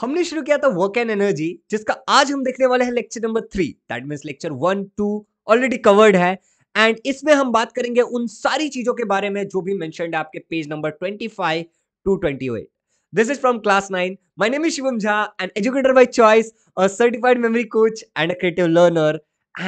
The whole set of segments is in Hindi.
हमने शुरू किया था वर्क एंड एनर्जी जिसका आज हम देखने वाले हैं lecture number three that mean lecture one two already covered है एंड इसमें हम बात करेंगे उन सारी चीजों के बारे में जो भी मैं आपके page number twenty five to twenty eight This is from class 9. My name is Shivam Jha, an educator by choice, a certified memory coach and a creative learner.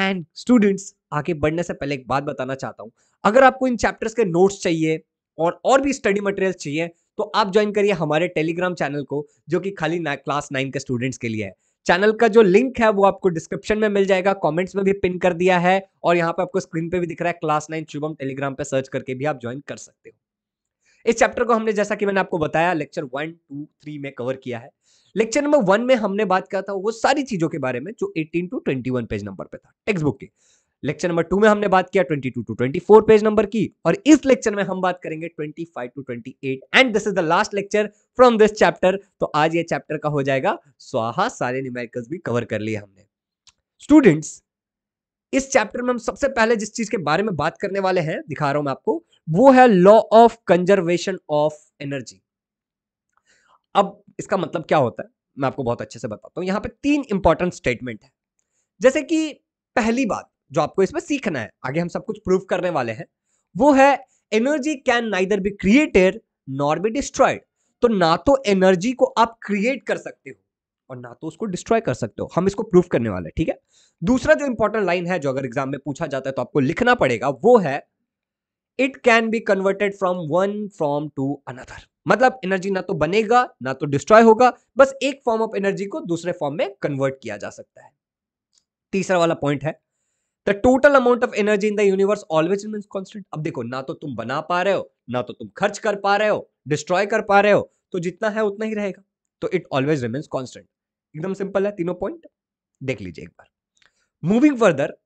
And students, आगे बढ़ने से पहले एक बात बताना चाहता हूँ अगर आपको इन चैप्टर्स के नोट्स चाहिए और और भी स्टडी मटेरियल चाहिए तो आप ज्वाइन करिए हमारे टेलीग्राम चैनल को जो कि खाली क्लास नाइन के स्टूडेंट्स के लिए है चैनल का जो लिंक है वो आपको डिस्क्रिप्शन में मिल जाएगा कमेंट्स में भी पिन कर दिया है और यहाँ पे आपको स्क्रीन पे भी दिख रहा है क्लास नाइन शुभम टेलीग्राम पे सर्च करके भी आप ज्वाइन कर सकते हो इस चैप्टर को हमने जैसा कि मैंने आपको बताया लेक्चर वन टू थ्री में कवर किया है लेक्चर नंबर वन में हमने बात किया था वो सारी चीजों के बारे में जो eighteen to twenty page number पे था टेक्स बुक की लेक्चर नंबर टू में हमने बात किया 22 to two four page number की और इस लेक्चर में हम बात करेंगे 25 to 28 and this is the last lecture from this chapter तो आज ये चैप्टर का हो जाएगा स्वाहा सारे न्यूमेरिकल्स भी कवर कर लिए हमने स्टूडेंट्स इस चैप्टर में हम सबसे पहले जिस चीज के बारे में बात करने वाले हैं दिखा रहा हूं मैं आपको वो है law of conservation of energy अब इसका मतलब क्या होता है मैं आपको बहुत अच्छे से बताता हूँ यहाँ पे तीन इंपॉर्टेंट स्टेटमेंट है जैसे कि पहली बात जो आपको इसमें सीखना है आगे हम सब कुछ प्रूव करने वाले हैं वो है energy can neither be created nor be destroyed तो ना तो एनर्जी को आप क्रिएट कर सकते हो और ना तो उसको डिस्ट्रॉय कर सकते हो हम इसको प्रूव करने वाले हैं ठीक है दूसरा जो इंपॉर्टेंट लाइन है जो अगर एग्जाम में पूछा जाता है तो आपको लिखना पड़ेगा वो है it can be converted from one from to another मतलब एनर्जी ना तो बनेगा ना तो डिस्ट्रॉय होगा बस एक फॉर्म ऑफ एनर्जी को दूसरे फॉर्म में कन्वर्ट किया जा सकता है तीसरा वाला पॉइंट है the total amount of energy in the universe always remains constant अब देखो ना तो तुम बना पा रहे हो ना तो तुम खर्च कर पा रहे हो डिस्ट्रॉय कर पा रहे हो तो जितना है उतना ही रहेगा तो इट ऑलवेज रिमेन्स कॉन्स्टेंट एकदम सिंपल है तीनों पॉइंट देख लीजिए एक बार मूविंग फर्दर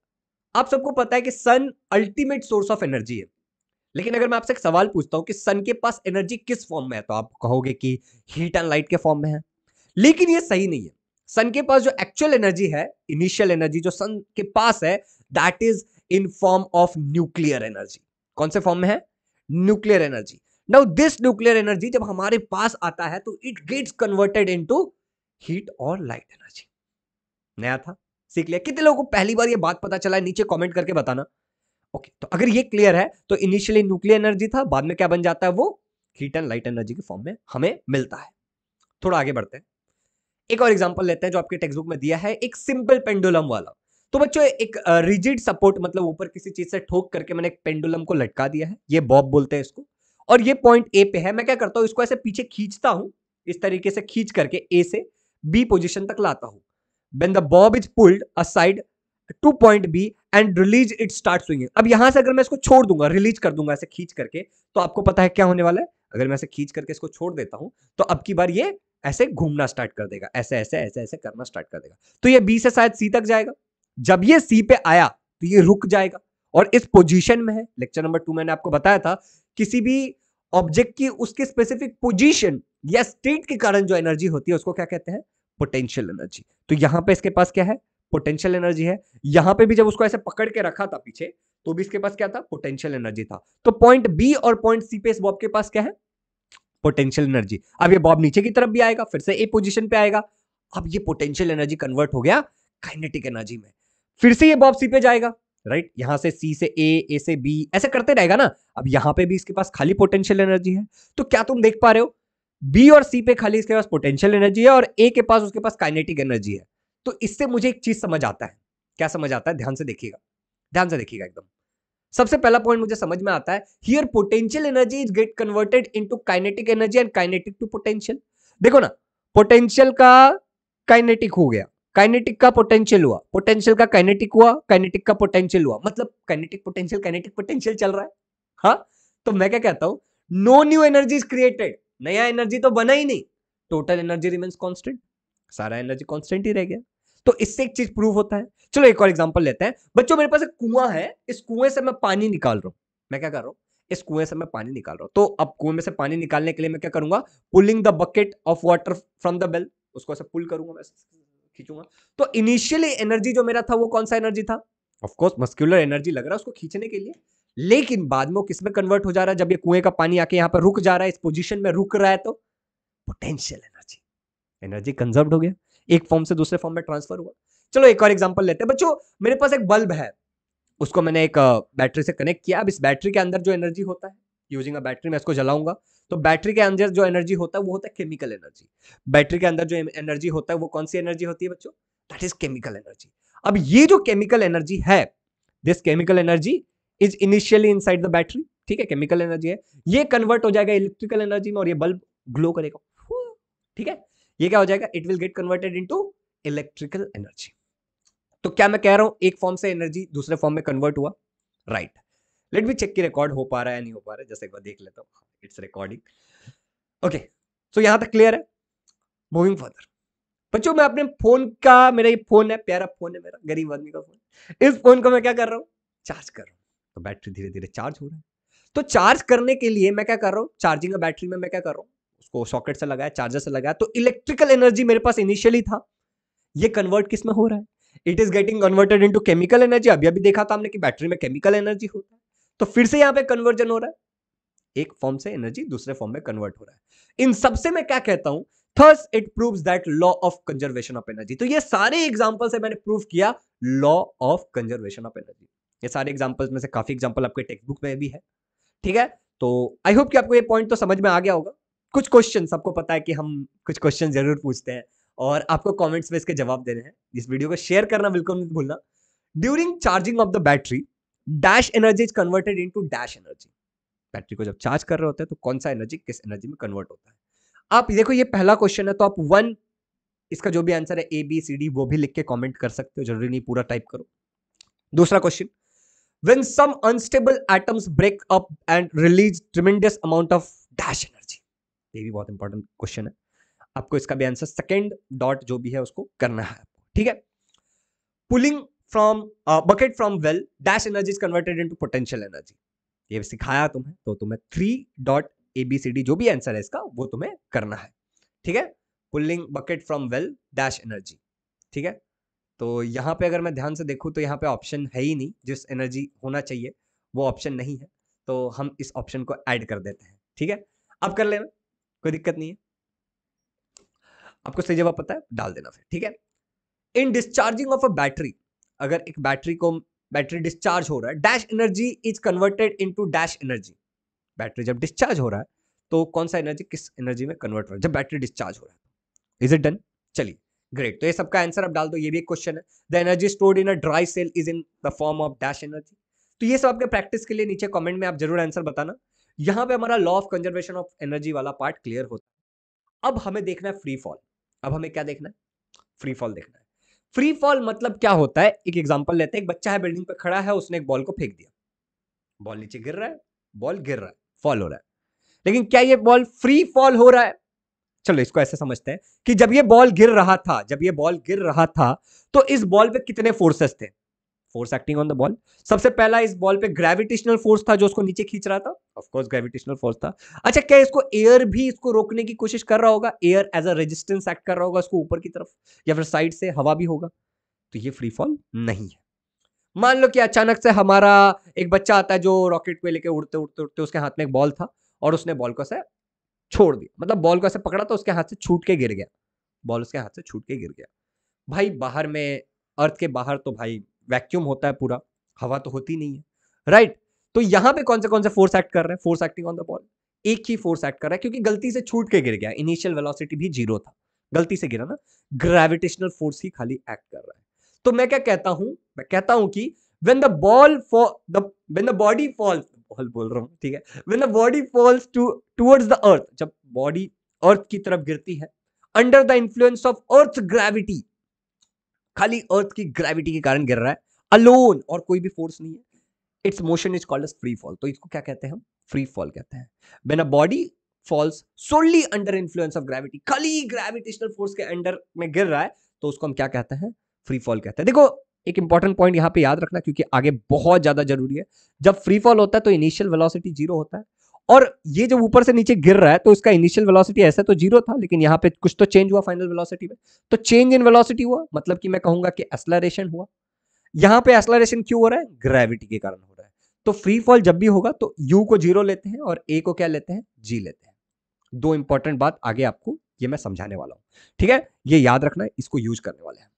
आप सबको पता है कि sun ultimate source of energy है लेकिन अगर मैं आपसे एक सवाल पूछता हूँ कि सन के पास एनर्जी किस फॉर्म में है तो आप कहोगे कि हीट एंड लाइट के फॉर्म में है लेकिन ये सही नहीं है सन के पास जो एक्चुअल एनर्जी है इनिशियल एनर्जी जो सन के पास है that is in form of nuclear energy कौन से फॉर्म में है nuclear energy now this nuclear energy जब हमारे पास आता है तो it gets converted into heat और लाइट एनर्जी नया था सीख लिया कितने लोगों को पहली बार ये बात पता चला है नीचे कमेंट करके बताना ओके okay, तो अगर ये क्लियर है तो इनिशियली न्यूक्लियर एनर्जी था बाद में क्या बन जाता है वो हीट एंड लाइट एनर्जी के फॉर्म में हमें मिलता है थोड़ा आगे बढ़ते हैं एक और एग्जाम्पल लेते हैं जो आपके टेक्सट बुक में दिया है एक सिंपल पेंडुलम वाला तो बच्चों एक रिजिड सपोर्ट मतलब ऊपर किसी चीज से ठोक करके मैंने एक पेंडुलम को लटका दिया है ये बॉब बोलते हैं इसको और ये पॉइंट ए पे है मैं क्या करता हूँ इसको ऐसे पीछे खींचता हूँ इस तरीके से खींच करके ए से बी पोजिशन तक लाता हूँ when the bob is pulled aside to point B and release it start swinging अब यहां से अगर मैं इसको छोड़ दूंगा रिलीज कर दूंगा ऐसे खींच करके तो आपको पता है क्या होने वाला है अगर मैं ऐसे खींच करके इसको छोड़ देता हूं तो अब की बार ये ऐसे घूमना स्टार्ट कर देगा ऐसे ऐसे ऐसे ऐसे करना स्टार्ट कर देगा तो ये बी से शायद सी तक जाएगा जब ये सी पे आया तो ये रुक जाएगा और इस पोजीशन में है लेक्चर नंबर टू मैंने आपको बताया था किसी भी ऑब्जेक्ट की उसके स्पेसिफिक पोजीशन या स्टेट के कारण जो एनर्जी होती है उसको क्या कहते हैं पोटेंशियल एनर्जी तो यहां पे इसके पास क्या है पोटेंशियल एनर्जी है यहां पे भी जब उसको ऐसे पकड़ के रखा था पीछे तो भी इसके पास क्या था पोटेंशियल एनर्जी था तो पॉइंट बी और पॉइंट सी पे इस बॉब के पास क्या है पोटेंशियल एनर्जी अब ये बॉब नीचे की तरफ भी आएगा फिर से ए पोजिशन पे आएगा अब ये पोटेंशियल एनर्जी कन्वर्ट हो गया काइनेटिक एनर्जी में फिर से ये बॉब सी पे जाएगा राइट right? यहां से सी से ए ए से बी ऐसे करते रहेगा ना अब यहां पे भी इसके पास खाली पोटेंशियल एनर्जी है तो क्या तुम देख पा रहे हो बी और सी पे खाली इसके पास पोटेंशियल एनर्जी है और ए के पास उसके पास काइनेटिक एनर्जी है तो इससे मुझे एक चीज समझ आता है क्या समझ आता है ध्यान से देखिएगा ध्यान से देखिएगा एकदम सबसे पहला पॉइंट मुझे समझ में आता है here potential energy is get converted into kinetic energy and kinetic to potential देखो ना पोटेंशियल का काइनेटिक हो गया काइनेटिक का पोटेंशियल हुआ पोटेंशियल का काइनेटिक हुआ काइनेटिक का पोटेंशियल हुआ मतलब काइनेटिक पोटेंशियल काइनेटिक पोटेंशियल चल रहा है हाँ तो मैं क्या कहता हूं no new energy is created नया एनर्जी तो बना ही नहीं टोटल एनर्जी रिमेन्स कॉन्स्टेंट सारा एनर्जी कॉन्स्टेंट ही रह गया तो इससे एक चीज प्रूव होता है चलो एक और एग्जाम्पल लेते हैं बच्चों मेरे पास एक कुआं है इस कुएं से मैं पानी निकाल रहा हूं मैं क्या कर रहा हूं इस कुएं से मैं पानी निकाल रहा हूं तो अब कुएं में से पानी निकालने के लिए मैं क्या करूंगा pulling the bucket of water from the well उसको ऐसे पुल करूंगा मैं खींचूंगा तो इनिशियली एनर्जी जो मेरा था वो कौन सा एनर्जी था ऑफकोर्स मस्क्यूलर एनर्जी लग रहा है उसको खींचने के लिए लेकिन बाद में वो किसमें कन्वर्ट हो जा रहा है जब ये कुएं का पानी आके यहाँ पर रुक जा रहा है इस पोजिशन में रुक रहा है तो पोटेंशियल एनर्जी एनर्जी कंजर्व हो गया एक फॉर्म से दूसरे फॉर्म में ट्रांसफर हुआ चलो एक और एग्जाम्पल लेते हैं बच्चों मेरे पास एक बल्ब है उसको मैंने एक बैटरी से कनेक्ट किया अब इस बैटरी के अंदर जो एनर्जी होता है यूजिंग अ बैटरी मैं इसको जलाऊंगा तो बैटरी के अंदर जो एनर्जी होता है वो होता है केमिकल एनर्जी बैटरी के अंदर जो एनर्जी होता है वो कौन सी एनर्जी होती है बच्चों दैट इज केमिकल एनर्जी अब ये जो केमिकल एनर्जी है this chemical energy is initially in the battery ठीक है केमिकल एनर्जी है ये कन्वर्ट हो जाएगा इलेक्ट्रिकल एनर्जी में और ये बल्ब ग्लो करेगा ठीक है ये क्या हो जाएगा it will get converted into electrical energy तो क्या मैं कह रहा हूं एक फॉर्म से एनर्जी दूसरे फॉर्म में कन्वर्ट हुआ राइट लेट मी चेक की रिकॉर्ड हो पा रहा है नहीं हो पा रहा है जैसे एक बार देख लेता हूं इट्स रिकॉर्डिंग ओके सो यहां तक क्लियर है मूविंग फर्दर बच्चों मैं अपने फोन का मेरा ये फोन है प्यारा फोन है मेरा गरीब आदमी का फोन इस फोन को मैं क्या कर रहा हूँ चार्ज कर रहा हूँ तो बैटरी धीरे धीरे चार्ज हो रहा है तो चार्ज करने के लिए मैं क्या कर रहा हूँ चार्जिंग बैटरी में मैं क्या कर रहा हूँ उसको सॉकेट से लगाया चार्जर से लगाया तो इलेक्ट्रिकल एनर्जी मेरे पास इनिशियली था ये कन्वर्ट किस में हो रहा है it is getting converted into chemical energy अभी अभी देखा था हमने कि बैटरी में केमिकल एनर्जी होता है तो फिर से यहाँ पे कन्वर्जन हो रहा है एक फॉर्म से एनर्जी दूसरे फॉर्म में कन्वर्ट हो रहा है इन सबसे मैं क्या कहता हूं thus it prove that law of conservation of energy तो ये सारे एग्जाम्पल से मैंने प्रूव किया law of conservation of energy ये सारे एग्जाम्पल्स में से काफी एग्जाम्पल आपके टेक्सट बुक में भी है ठीक है तो आई होप कि आपको ये पॉइंट तो समझ में आ गया होगा कुछ क्वेश्चन आपको पता है कि हम कुछ क्वेश्चन जरूर पूछते हैं और आपको कॉमेंट्स में इसके जवाब देने हैं इस वीडियो को शेयर करना बिल्कुल नहीं भूलना during charging of the battery dash energy is converted into dash energy battery को जब चार्ज कर रहे होते हैं तो कौन सा एनर्जी किस एनर्जी में कन्वर्ट होता है आप देखो ये पहला क्वेश्चन है तो आप वन इसका जो भी आंसर है ए बी सी डी वो भी लिख के कॉमेंट कर सकते हो जरूरी नहीं पूरा टाइप करो दूसरा question when some unstable atoms break up and release tremendous amount of dash ये भी बहुत इंपॉर्टेंट क्वेश्चन है आपको इसका भी आंसर सेकेंड डॉट जो भी है उसको करना है ठीक है pulling from bucket from well dash energy is converted into potential energy ये सिखाया तुम्हें तो तुम्हें three dot A B C D जो भी आंसर है इसका वो तुम्हें करना है ठीक है pulling bucket from well dash energy ठीक है तो यहाँ पे अगर मैं ध्यान से देखूँ तो यहाँ पे ऑप्शन है ही नहीं जिस एनर्जी होना चाहिए वो ऑप्शन नहीं है तो हम इस ऑप्शन को ऐड कर देते हैं ठीक है अब कर लेना कोई दिक्कत नहीं है आपको सही जवाब पता है डाल देना फिर ठीक है in discharging of a battery अगर एक बैटरी को बैटरी डिस्चार्ज हो रहा है dash energy is converted into dash energy battery जब डिस्चार्ज हो रहा है तो कौन सा एनर्जी किस एनर्जी में कन्वर्ट हो रहा है जब बैटरी डिस्चार्ज हो रहा है इज इट डन चलिए ग्रेट तो ये सबका आंसर आप डाल दो ये भी एक क्वेश्चन है the energy stored in a dry cell is in the form of dash energy तो ये सब आपके प्रैक्टिस के लिए नीचे कमेंट में आप जरूर आंसर बताना यहां पे हमारा law of conservation of energy वाला पार्ट क्लियर होता है अब हमें देखना है फ्री फॉल अब हमें क्या देखना है फ्री फॉल देखना है फ्री फॉल मतलब क्या होता है एक एग्जाम्पल लेते हैं एक बच्चा है बिल्डिंग पर खड़ा है उसने एक बॉल को फेंक दिया बॉल नीचे गिर रहा है बॉल गिर रहा है फॉल हो रहा है लेकिन क्या ये बॉल फ्री फॉल हो रहा है चलो इसको ऐसे समझते हैं कि जब ये बॉल गिर रहा था जब ये बॉल गिर रहा था तो इस बॉल पे कितने फोर्सेस थे force acting on the ball सबसे पहला इस बॉल पे ग्रेविटेशनल फोर्स था जो उसको नीचे खींच रहा था ऑफ कोर्स ग्रेविटेशनल फोर्स था अच्छा क्या इसको एयर भी इसको रोकने की कोशिश कर रहा होगा air as a resistance act कर रहा होगा इसको ऊपर की तरफ या फिर साइड से हवा भी होगा तो ये फ्री फॉल नहीं है मान लो कि अचानक से हमारा एक बच्चा आता है जो रॉकेट पे लेके उड़ते उड़ते उड़ते उसके हाथ में एक बॉल था और उसने बॉल को ऐसे छोड़ दिया मतलब बॉल को ऐसे पकड़ा तो उसके हाथ से छूट के गिर गया बॉल उसके हाथ से छूट के गिर गया भाई बाहर में अर्थ के बाहर तो भाई वैक्यूम होता है पूरा हवा तो होती नहीं है राइट तो यहां पे कौन से कौन से फोर्स एक्ट कर रहे हैं force acting on the ball एक ही फोर्स एक्ट कर रहा है क्योंकि गलती से छूट के गिर गया इनिशियल वेलोसिटी भी जीरो था गलती से गिरा ना ग्रेविटेशनल फोर्स ही खाली एक्ट कर रहा है तो मैं क्या कहता हूं मैं कहता हूं कि when the ball fall the the body falls ball बोल रहा हूं ठीक है when the body falls to towards the earth जब बॉडी अर्थ की तरफ गिरती है under the influence of earth gravity खाली अर्थ की ग्रेविटी के कारण गिर रहा है अलोन और कोई भी फोर्स नहीं है its motion is called free fall तो इसको क्या कहते हैं हम फ्री फॉल कहते हैं when a body falls solely under influence of gravity खाली ग्रेविटेशनल फोर्स के अंडर में गिर रहा है तो उसको हम क्या कहते हैं फ्री फॉल कहते हैं देखो एक इंपॉर्टेंट पॉइंट यहां पे याद रखना क्योंकि आगे बहुत ज्यादा जरूरी है जब फ्री फॉल होता है तो इनिशियल वेलोसिटी जीरो होता है और ये जब ऊपर से नीचे गिर रहा है तो इसका इनिशियल वेलोसिटी ऐसा तो जीरो था लेकिन यहाँ पे कुछ तो चेंज हुआ फाइनल वेलोसिटी में तो चेंज इन वेलोसिटी हुआ मतलब कि मैं कहूंगा कि एसलरेशन हुआ यहाँ पे एसलरेशन क्यों हो रहा है ग्रेविटी के कारण हो रहा है तो फ्री फॉल जब भी होगा तो यू को जीरो लेते हैं और ए को क्या लेते हैं जी लेते हैं दो इंपॉर्टेंट बात आगे आपको ये मैं समझाने वाला हूँ ठीक है ये याद रखना है इसको यूज करने वाले हैं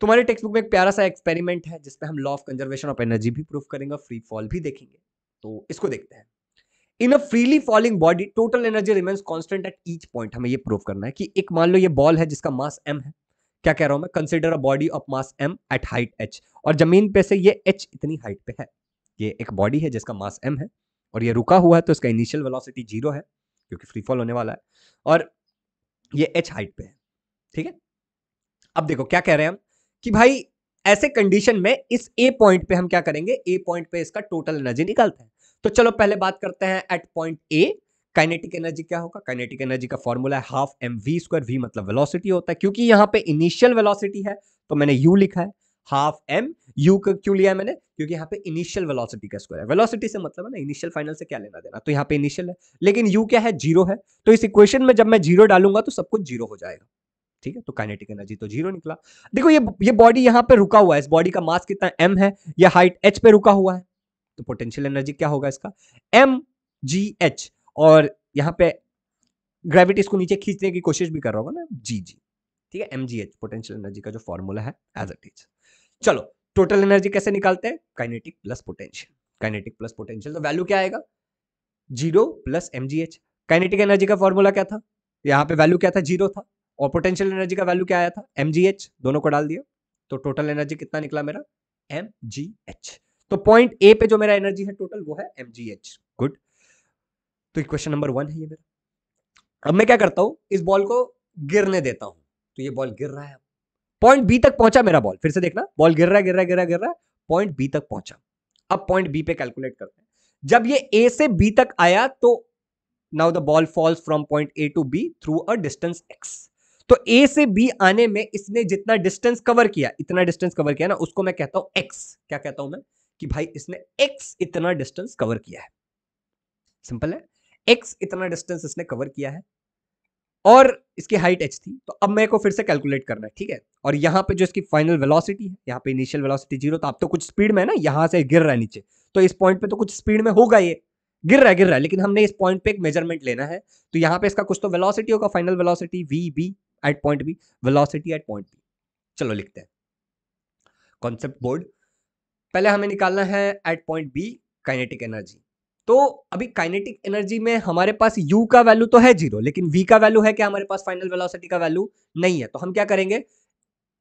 तुम्हारे टेक्सट बुक में एक प्यारा सा एक्सपेरिमेंट है जिसमें हम law of conservation of energy भी प्रूफ करेंगे फ्री फॉल भी देखेंगे तो इसको देखते हैं in a freely falling body total energy remains constant at each point हमें ये प्रूव करना है कि एक मान लो ये बॉल है जिसका मास एम है क्या कह रहा हूं मैं consider a body of mass M at height H और जमीन पे से ये एच इतनी हाइट पे है ये एक बॉडी है जिसका मास एम है और ये रुका हुआ है तो इसका इनिशियल वेलोसिटी जीरो है क्योंकि फ्री फॉल होने वाला है और ये एच हाइट पे है ठीक है अब देखो क्या कह रहे हैं हम कि भाई ऐसे कंडीशन में इस ए पॉइंट पे हम क्या करेंगे ए पॉइंट पे इसका टोटल एनर्जी निकालते हैं तो चलो पहले बात करते हैं at point A kinetic energy क्या होगा काइनेटिक एनर्जी का फॉर्मूला है half M we square V मतलब वेलोसिटी होता है क्योंकि यहाँ पे इनिशियल वेलोसिटी है तो मैंने यू लिखा है हाफ एम यू क्यों लिया है मैंने क्योंकि यहाँ पे इनिशियल वेलोसिटी का स्क्वायर है वेलोसिटी से मतलब है ना इनिशियल फाइनल से क्या लेना देना तो यहाँ पे इनिशियल है लेकिन यू क्या है जीरो है तो इस इक्वेशन में जब मैं जीरो डालूंगा तो सब कुछ जीरो हो जाएगा ठीक है तो काइनेटिक एनर्जी तो जीरो निकला देखो ये ये बॉडी यहाँ पे रुका हुआ है इस बॉडी का मास कितना एम है यह हाइट एच पे रुका हुआ है तो पोटेंशियल एनर्जी क्या होगा इसका एम जी एच और यहाँ पे ग्रेविटी इसको नीचे खींचने की कोशिश भी कर रहा होगा ना जी जी ठीक है M G H potential energy का जो फॉर्मूला है एज अ टीचर चलो टोटल एनर्जी कैसे निकालते हैं kinetic plus potential kinetic plus potential तो वैल्यू क्या आएगा जीरो प्लस एम जी एच काइनेटिक एनर्जी का फॉर्मूला क्या था यहाँ पे वैल्यू क्या था जीरो था और पोटेंशियल एनर्जी का वैल्यू क्या आया था एम जी एच दोनों को डाल दिया तो टोटल एनर्जी कितना निकला मेरा एम जी एच तो पॉइंट ए पे जो मेरा एनर्जी है टोटल वो है एम जी एच गुड तो क्वेश्चन नंबर वन है ये मेरा अब मैं क्या करता हूं इस बॉल को गिरने देता हूं तो ये बॉल गिर रहा है पॉइंट बी तक पहुंचा मेरा बॉल फिर से देखना बॉल गिर रहा है गिर रहा है गिर रहा है गिर रहा है पॉइंट बी तक पहुंचा अब पॉइंट बी पे कैलकुलेट करते हैं जब ये ए से बी तक आया तो now the ball falls from point A to B through a distance X तो ए से बी आने में इसने जितना डिस्टेंस कवर किया इतना डिस्टेंस कवर किया ना उसको मैं कहता हूं एक्स क्या कहता हूं मैं कि भाई इसने एक्स इतना डिस्टेंस कवर किया है सिंपल है एक्स इतना डिस्टेंस इसने कवर किया है और इसकी हाइट एच थी तो अब मेरे को फिर से कैलकुलेट करना है ठीक है और यहाँ पे जो इसकी फाइनल वेलोसिटी है यहाँ पे इनिशियल वेलोसिटी जीरो तो आप तो कुछ स्पीड में है ना यहाँ से गिर रहा है नीचे तो इस पॉइंट पे तो कुछ स्पीड में होगा ये गिर रहा है गिर रहा है लेकिन हमने इस पॉइंट पे एक मेजरमेंट लेना है तो यहाँ पे इसका कुछ तो वेलोसिटी होगा final velocity V B at point B velocity at point B चलो लिखते हैं कॉन्सेप्ट बोर्ड पहले हमें निकालना है at point B kinetic energy तो अभी काइनेटिक एनर्जी में हमारे पास u का वैल्यू तो है जीरो लेकिन v का वैल्यू है क्या हमारे पास फाइनल वेलोसिटी का वैल्यू नहीं है तो हम क्या करेंगे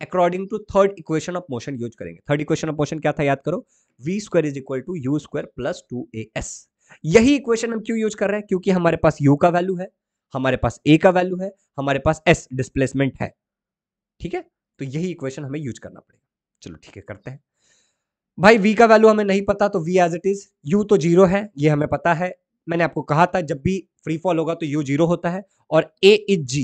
according to third equation of motion use करेंगे थर्ड इक्वेशन ऑफ मोशन क्या था याद करो V square is equal to you square plus two A S यही इक्वेशन हम क्यों यूज कर रहे हैं क्योंकि हमारे पास यू का वैल्यू है हमारे पास ए का वैल्यू है हमारे पास एस डिस्प्लेसमेंट है ठीक है तो यही इक्वेशन हमें यूज करना पड़ेगा चलो ठीक है करते हैं भाई वी का वैल्यू हमें नहीं पता तो V as it is U तो जीरो है ये हमें पता है मैंने आपको कहा था जब भी फ्री फॉल होगा तो यू जीरो होता है और ए इज जी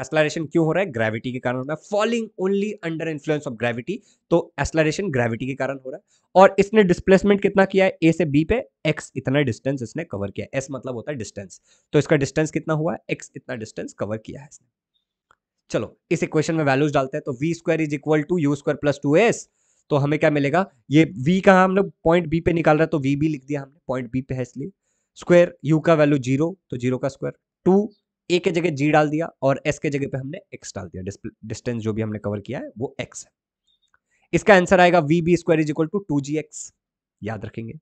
एक्सलरेशन क्यों हो रहा है ग्रेविटी के कारण हो रहा है falling only under influence of gravity तो एक्सलरेशन ग्रेविटी के कारण हो रहा है और इसने डिस्प्लेसमेंट कितना किया है ए से बी पे एक्स इतना डिस्टेंस इसने कवर किया एस मतलब होता है डिस्टेंस तो इसका डिस्टेंस कितना हुआ एक्स इतना डिस्टेंस कवर किया है इसने चलो इस इक्वेशन में वैल्यूज डालते हैं तो V square is equal to you square plus two S तो हमें क्या मिलेगा ये वी का हमने पॉइंट बी पे निकाल रहा है तो वी भी लिख दिया हमने पॉइंट बी पे है इसलिए स्क्वायर यू का वैल्यू जीरो तो जीरो का स्क्वायर टू ए के जगह जी डाल दिया और एस के जगह पे हमने एक्स डाल दिया डिस्टेंस जो भी हमने कवर किया है वो एक्स है इसका आंसर आएगा V B square is equal to two ji X याद रखेंगे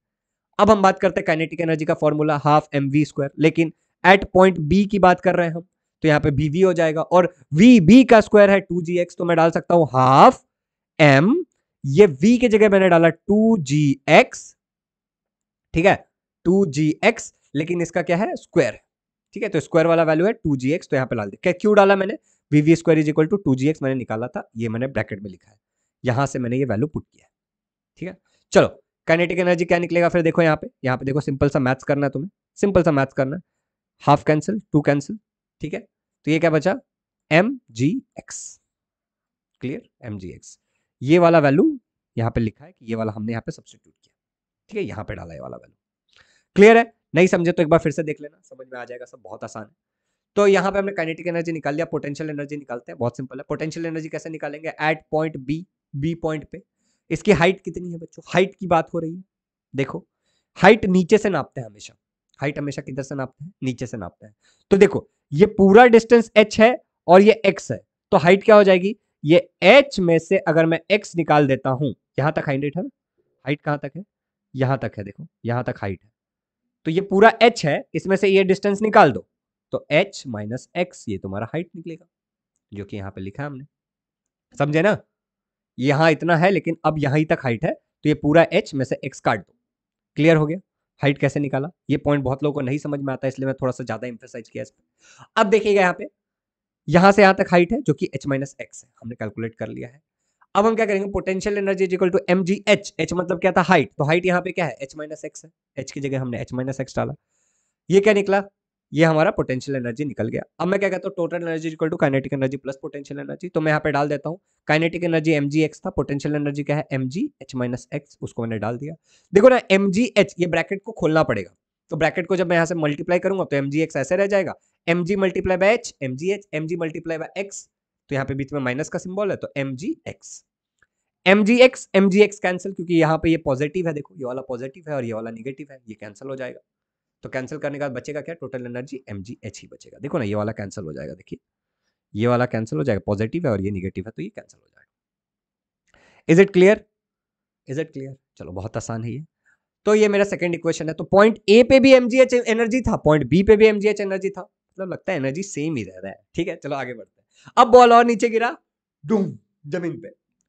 अब हम बात करते हैं काइनेटिक एनर्जी का formula half M we square लेकिन एट पॉइंट बी की बात कर रहे हैं हम तो यहाँ पे बी वी हो जाएगा और वी बी का स्क्वायर है टू जी एक्स तो मैं डाल सकता हूँ हाफ एम ये v के जगह मैंने डाला टू जी एक्स ठीक है टू जी एक्स लेकिन इसका क्या है स्क्वायर ठीक है तो स्क्वायर वाला वैल्यू है टू जी एक्स तो यहां पे डाल दिया क्यों डाला मैंने v v square is equal to two ji x मैंने निकाला था ये मैंने ब्रैकेट में लिखा है यहां से मैंने ये वैल्यू पुट किया है ठीक है चलो काइनेटिक एनर्जी क्या निकलेगा फिर देखो यहाँ पे यहाँ पे देखो सिंपल सा मैथ्स करना है तुम्हें सिंपल सा मैथ्स करना हाफ कैंसिल टू कैंसिल ठीक है तो ये क्या बचा m g x clear m g x ये वाला वैल्यू यहाँ पे लिखा है कि ये वाला हमने यहाँ पे सब्सिट्यूट किया ठीक है यहाँ पे डाला ये वाला वैल्यू क्लियर है नहीं समझे तो एक बार फिर से देख लेना समझ में आ जाएगा सब बहुत आसान है तो यहाँ पे हमने काइनेटिक एनर्जी निकाल लिया पोटेंशियल एनर्जी निकालते हैं बहुत सिंपल है पोटेंशियल एनर्जी कैसे निकालेंगे at point b b point पे इसकी हाइट कितनी है बच्चों हाइट की बात हो रही है देखो हाइट नीचे से नापते हैं हमेशा हाइट हमेशा किधर से नापते हैं नीचे से नापते हैं तो देखो ये पूरा डिस्टेंस एच है और ये एक्स है तो हाइट क्या हो जाएगी ये एच में से अगर मैं एक्स निकाल देता हूं यहां तक हाइट है हाइट कहां तक है यहां तक है देखो यहां तक हाइट है तो ये पूरा एच है इसमें से ये डिस्टेंस निकाल दो तो एच माइनस एक्स ये तुम्हारा हाइट निकलेगा जो कि यहाँ पे लिखा है हमने समझे ना यहां इतना है लेकिन अब यहाँ तक हाइट है तो ये पूरा एच में से एक्स काट दो क्लियर हो गया हाइट कैसे निकाला ये पॉइंट बहुत लोगों को नहीं समझ में आता इसलिए मैं थोड़ा सा ज़्यादा इंफेसाइज किया इस पर अब देखिएगा यहाँ पे यहां से यहां तक हाइट है जो कि h माइनस एक्स है हमने कैलकुलेट कर लिया है अब हम क्या करेंगे potential energy is equal to M G h h मतलब क्या था हाइट तो हाइट यहाँ पे क्या है एच माइनस एक्स है एच की जगह हमने एच माइनस एक्स डाला ये क्या निकला ये हमारा पोटेंशियल एनर्जी निकल गया अब मैं क्या कहता हूँ total energy equal to kinetic energy plus potential energy तो मैं यहाँ पे डाल देता हूँ kinetic energy m g x था पोटेंशियल एनर्जी क्या है M G h minus x उसको मैंने डाल दिया देखो ना एम जी एच ये ब्रैकेट को खोलना पड़ेगा तो ब्रैकेट को जब मैं यहाँ से मल्टीप्लाई करूंगा तो एम जी एक्स ऐसे रह जाएगा m g multiply by h m ji h m g multiply by x तो यहाँ पे बीच में माइनस का सिंबल है तो m g x m g x m g x cancel क्योंकि यहाँ पे ये पॉजिटिव है देखो ये वाला पॉजिटिव है और ये वाला निगेटिव है ये कैंसिल हो जाएगा तो कैंसिल करने के बाद बचेगा क्या टोटल एनर्जी एम जी एच ही बचेगा देखो ना ये वाला कैंसिल हो जाएगा देखिए ये वाला कैंसिल हो जाएगा पॉजिटिव है और ये निगेटिव है तो ये कैंसिल हो जाएगा is it clear is it clear चलो बहुत आसान है ये तो ये मेरा सेकंड इक्वेशन है तो पॉइंट ए पे भी एम एनर्जी था पॉइंट बी पे भी एम एनर्जी था मतलब तो लगता है एनर्जी सेम ही रह रहा है ठीक है चलो आगे बढ़ते हैं अब बॉल और नीचे गिरा डूम जमीन पे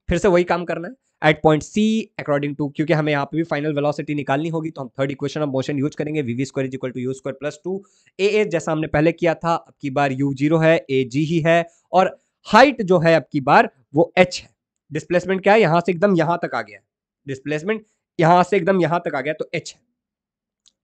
फिर से वही काम करना है at point c according to क्योंकि हमें यहाँ पे भी फाइनल वेलोसिटी निकालनी होगी तो हम third equation of motion use करेंगे v v square is equal to you square plus two a a जैसा हमने पहले किया था अब की बार यू जीरो है ए जी ही है और हाइट जो है अब की बार वो एच है डिस्प्लेसमेंट क्या है यहां से एकदम यहां तक आ गया डिस्प्लेसमेंट यहां से एकदम यहां तक आ गया तो एच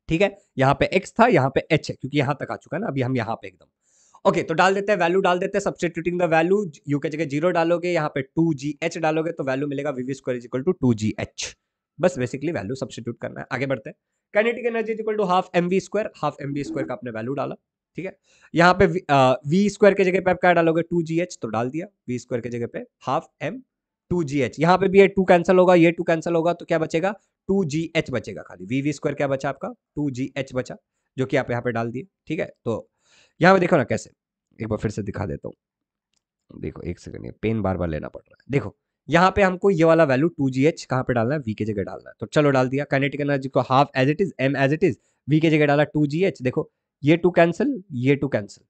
ठीक है यहां पे एक्स था यहां पे एच है क्योंकि यहां तक आ चुका है ना अभी हम यहां पे एकदम ओके तो डाल देते हैं वैल्यू डाल देते हैं द वैल्यू यू के जगह जीरो डालोगे यहाँ पे टू जी एच डालोगे तो वैल्यू मिलेगा v v square is equal to two g h बस बेसिकली वैल्यू सब्सटीट्यूट करना है आगे बढ़ते हैं kinetic energy is equal to half M we square half M we square का आपने वैल्यू डाला ठीक है यहाँ पे वी स्क्वायर के जगह पे आप क्या डालोगे टू जी एच तो डाल दिया वी स्क्वायर के जगह पे half m two g h यहाँ पे भी ये टू कैंसिल होगा ये टू कैंसिल होगा तो क्या बचेगा टू जी एच बचेगा खाली वी वी स्क्वायर क्या बचा आपका टू जी एच बचा जो कि आप यहाँ पे डाल दिए ठीक है तो यहाँ पे देखो ना कैसे एक बार फिर से दिखा देता हूँ देखो एक सेकंड ये पेन बार बार लेना पड़ रहा है देखो यहाँ पे हमको ये वाला वैल्यू टू जी एच कहाँ पे डालना है वी के जगह डालना है तो चलो डाल दिया काइनेटिक एनर्जी को half as it is m as it is v के जगह डाला टू जी एच देखो ये टू कैंसिल ये टू कैंसिल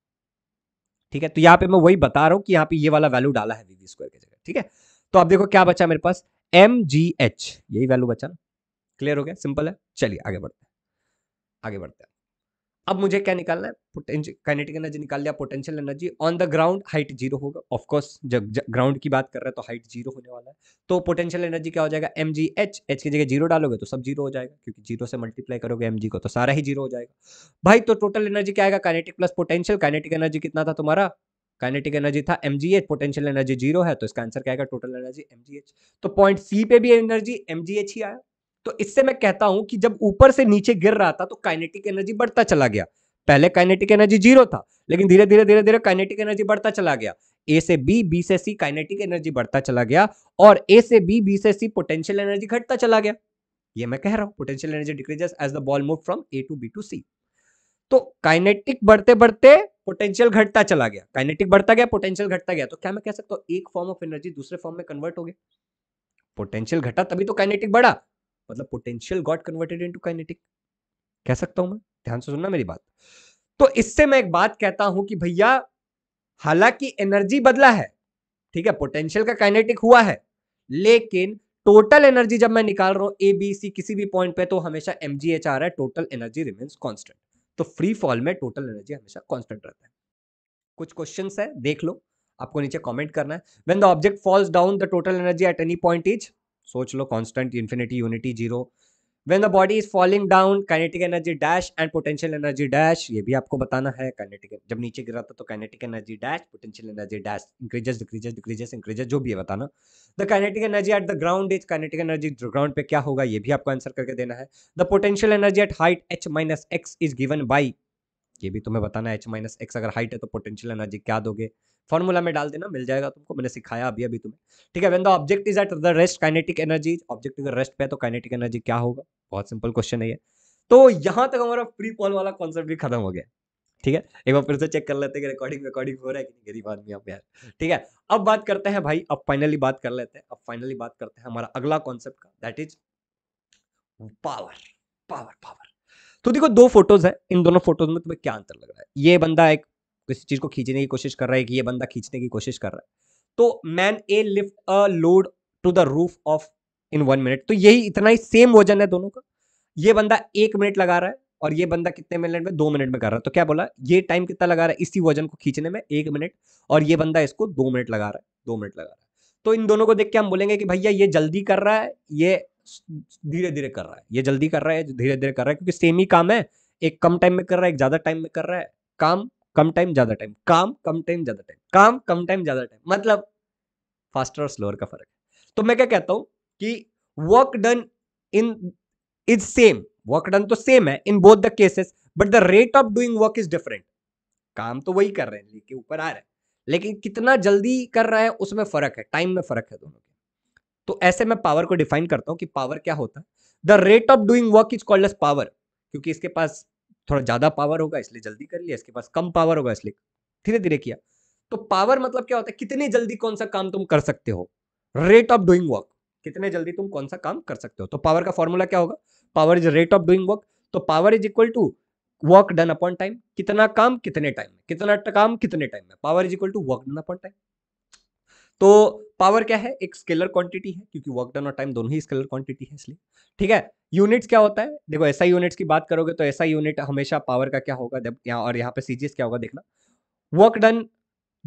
ठीक है तो यहाँ पे मैं वही बता रहा हूँ कि यहाँ पे ये वाला वैल्यू डाला है वी स्क्वायर की जगह ठीक है तो आप देखो क्या बचा मेरे पास एम जी एच यही वैल्यू बचा ना क्लियर हो गया सिंपल है चलिए आगे बढ़ते हैं आगे बढ़ते हैं अब मुझे क्या निकालना है पोटेंशियल काइनेटिक एनर्जी निकाल लिया potential energy on the ground height zero होगा ऑफ कोर्स जब ग्राउंड की बात कर रहे हैं तो हाइट जीरो होने वाला है तो पोटेंशियल एनर्जी क्या हो जाएगा एम जी एच एच की जगह जीरो डालोगे तो सब जीरो हो जाएगा क्योंकि जीरो से मल्टीप्लाई करोगे एम जी को तो सारा ही जीरो हो जाएगा भाई तो टोटल एनर्जी क्या आएगा kinetic plus potential kinetic energy कितना था तुम्हारा काइनेटिक एनर्जी था एम पोटेंशियल एनर्जी जीरो है तो इसका आंसर क्या टोटल एनर्जी एम तो पॉइंट सी पे भी एनर्जी एम ही आया तो इससे मैं कहता हूं कि जब ऊपर से नीचे गिर रहा था तो काइनेटिक एनर्जी बढ़ता चला गया पहले काइनेटिक एनर्जी जीरो था लेकिन धीरे धीरे धीरे धीरे काइनेटिक एनर्जी बढ़ता चला गया ए से बी बी से सी काइनेटिक एनर्जी बढ़ता चला गया और ए से बी बी से सी पोटेंशियल एनर्जी घटता चला गया ये मैं कह रहा हूं potential energy decreases as the ball move from a to b to c तो काइनेटिक बढ़ते बढ़ते पोटेंशियल घटता चला गया काइनेटिक बढ़ता गया पोटेंशियल घटता गया तो क्या मैं कह सकता हूँ एक फॉर्म ऑफ एनर्जी दूसरे फॉर्म में कन्वर्ट हो गया पोटेंशियल घटा तभी तो काइनेटिक बढ़ा मतलब potential got converted into kinetic कह सकता हूं मैं ध्यान से सुनना मेरी बात तो इससे मैं एक बात कहता हूं कि भैया हालांकि एनर्जी बदला है ठीक है पोटेंशियल का काइनेटिक हुआ है लेकिन टोटल एनर्जी जब मैं निकाल रहा हूं ए बी सी किसी भी पॉइंट पे तो हमेशा एम जी एच आ रहा है टोटल एनर्जी रिमेन्स कॉन्स्टेंट तो फ्री फॉल में टोटल एनर्जी हमेशा कॉन्स्टेंट रहता है कुछ क्वेश्चन है देख लो आपको नीचे कॉमेंट करना है when the object falls down the total energy at any point is सोच लो constant infinity unity zero when the body is falling down kinetic energy dash and potential energy dash ये भी आपको बताना है काइनेटिक जब नीचे गिरा था तो kinetic energy dash potential energy dash increases decreases decreases increases जो भी है बताना the kinetic energy at the ground is kinetic energy ground पे क्या होगा ये भी आपको आंसर करके देना है the potential energy at height h minus x is given by ये भी तुम्हें बताना एच माइनस एक्स अगर हाइट है तो पोटेंशियल एनर्जी क्या दोगे फॉर्मूला में डाल देना मिल जाएगा तुमको मैंने सिखाया अभी अभी तुम्हें ठीक है when the object is at the rest kinetic energy object अगर रेस्ट पे है तो काइनेटिक एनर्जी क्या होगा बहुत सिंपल क्वेश्चन है तो यहाँ तक हमारा फ्री पॉल वाला कॉन्सेप्ट भी खत्म हो गया ठीक है एक बार फिर से चेक कर लेते हैं कि रिकॉर्डिंग रिकॉर्डिंग हो रहा है कि नहीं गरीब आदमी आप यार ठीक है अब बात करते हैं भाई अब फाइनली बात कर लेते हैं अब फाइनली बात करते हैं हमारा अगला कॉन्सेप्ट का that is power power power तो देखो दो फोटोज है इन दोनों फोटोज में तुम्हें क्या अंतर लग रहा है ये बंदा एक किसी चीज को खींचने की कोशिश कर रहा है कि ये बंदा खींचने की कोशिश कर रहा है तो man a lift a load to the roof of in one minute तो यही इतना ही सेम वजन है दोनों का ये बंदा एक मिनट लगा रहा है और ये बंदा कितने मिनट में दो मिनट में कर रहा है तो क्या बोला ये टाइम कितना लगा रहा है इसी वजन को खींचने में एक मिनट और ये बंदा इसको दो मिनट लगा रहा है दो मिनट लगा रहा है तो इन दोनों को देख के हम बोलेंगे कि भैया ये जल्दी कर रहा है ये धीरे धीरे कर रहा है ये जल्दी कर रहा है धीरे धीरे कर रहा है क्योंकि सेम ही काम है एक कम टाइम में कर रहा है एक ज़्यादा टाइम में कर रहा है काम कम टाइम ज़्यादा टाइम काम कम टाइम ज़्यादा टाइम काम कम टाइम ज़्यादा टाइम मतलब फास्टर और स्लोअर का फर्क है तो मैं क्या कहता हूं कि work done in is same work done तो सेम है in both the cases but the rate of doing work is different काम तो वही कर रहे हैं लेकिन ऊपर आ रहा है लेकिन कितना जल्दी कर रहा है उसमें फर्क है टाइम में फर्क है दोनों तो ऐसे मैं पावर को डिफाइन करता हूँ कि पावर क्या होता है the rate of doing work is called as power क्योंकि इसके पास थोड़ा ज़्यादा पावर होगा इसलिए जल्दी कर लिया इसके पास कम पावर होगा इसलिए धीरे धीरे किया तो पावर मतलब क्या होता है कितनी जल्दी कौन सा काम तुम कर सकते हो रेट ऑफ डूइंग वर्क कितने जल्दी तुम कौन सा काम कर सकते हो तो पावर का फॉर्मूला क्या होगा power is rate of doing work तो power is equal to work done upon time कितना काम कितने टाइम में कितना काम कितने टाइम में power is equal to work done upon time तो पावर क्या है एक स्केलर क्वांटिटी है क्योंकि वर्क डन और टाइम दोनों ही स्केलर क्वांटिटी है इसलिए ठीक है यूनिट्स क्या होता है देखो ऐसा यूनिट्स की बात करोगे तो ऐसा यूनिट हमेशा पावर का क्या होगा जब यहाँ और यहाँ पे सीजीएस क्या होगा देखना वर्क डन